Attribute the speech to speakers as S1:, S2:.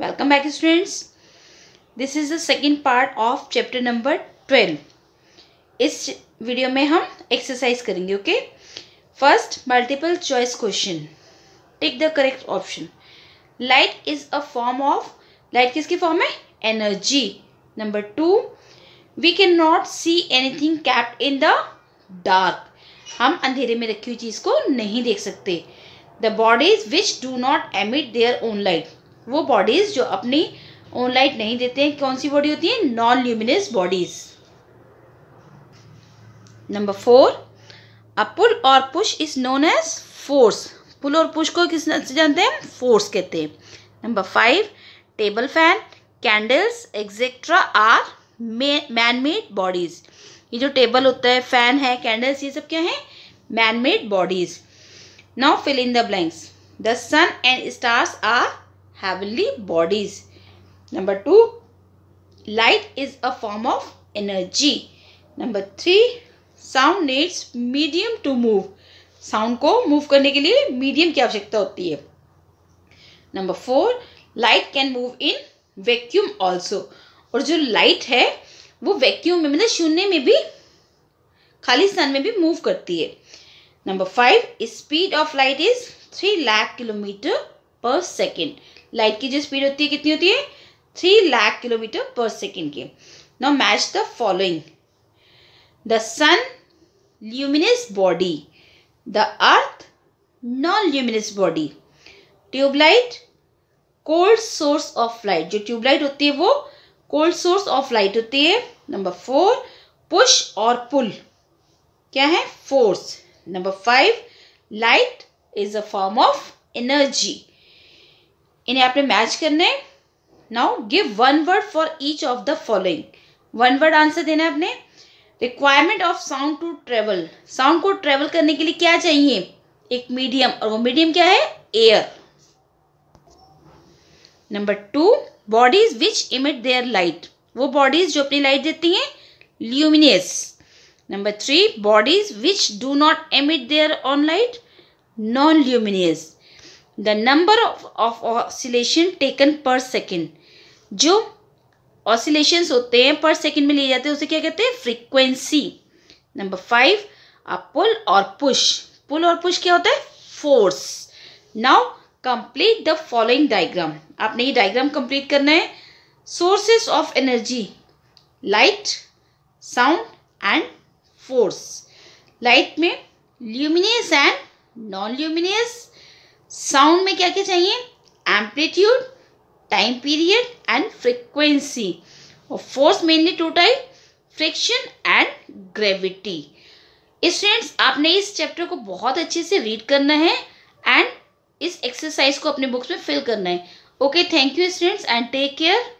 S1: Welcome back students this is the second part of chapter number twelve इस video में हम exercise करेंगे okay first multiple choice question take the correct option light is a form of light किसकी form है energy number two we can not see anything kept in the dark हम अंधेरे में रखी हुई चीज़ को नहीं देख सकते the bodies which do not emit their own light वो बॉडीज़ जो अपनी ओन लाइट नहीं देते हैं कौन सी बॉडी होती है non luminous bodies number four a pull और push is known as force pull और पुश को किस से जानते हैं फोर्स कहते हैं number five table fan candles etcetera are man made bodies ये जो टेबल होता है फैन है कैंडल्स ये सब क्या है man made bodies now fill in the blanks the sun and stars are heavenly bodies. Number 2 light is a form of energy. Number 3 sound needs medium to move. Sound को move करने के लिए medium की आवश्यकता होती है number four light can move in vacuum also और जो लाइट है वो वैक्यूम में मतलब शून्य में भी खाली स्थान में भी मूव करती है number five speed of light is three lakh kilometre per second light की जो स्पीड होती है कितनी होती है three lakh kilometre per second की now match the following the sun luminous body the earth non luminous body tube light cold source of light जो tube light होती है वो कोल्ड सोर्स ऑफ लाइट होती है नंबर फोर पुश और पुल क्या है force number five light is a form of energy इन्हें आपने मैच करना है now give one word for each of the following one word answer देना है आपने requirement of sound to travel sound को ट्रेवल करने के लिए क्या चाहिए एक मीडियम और वो मीडियम क्या है air number two bodies which emit their light वो बॉडीज जो अपनी लाइट देती हैं luminous number three bodies which do not emit their own light non luminous the number of oscillation taken per second जो oscillation होते हैं पर second में लिए जाते हैं उसे क्या कहते हैं फ्रीक्वेंसी नंबर फाइव पुल और पुश पुल और पुश क्या होता है force now complete the following diagram आपने ये डायग्राम कंप्लीट करना है sources of energy light sound and force light में luminous and non luminous sound में क्या क्या चाहिए amplitude time period and frequency और force mainly total friction and gravity students आपने इस चैप्टर को बहुत अच्छे से रीड करना है एंड इस एक्सरसाइज को अपने बुक्स में फिल करना है okay thank you students and take care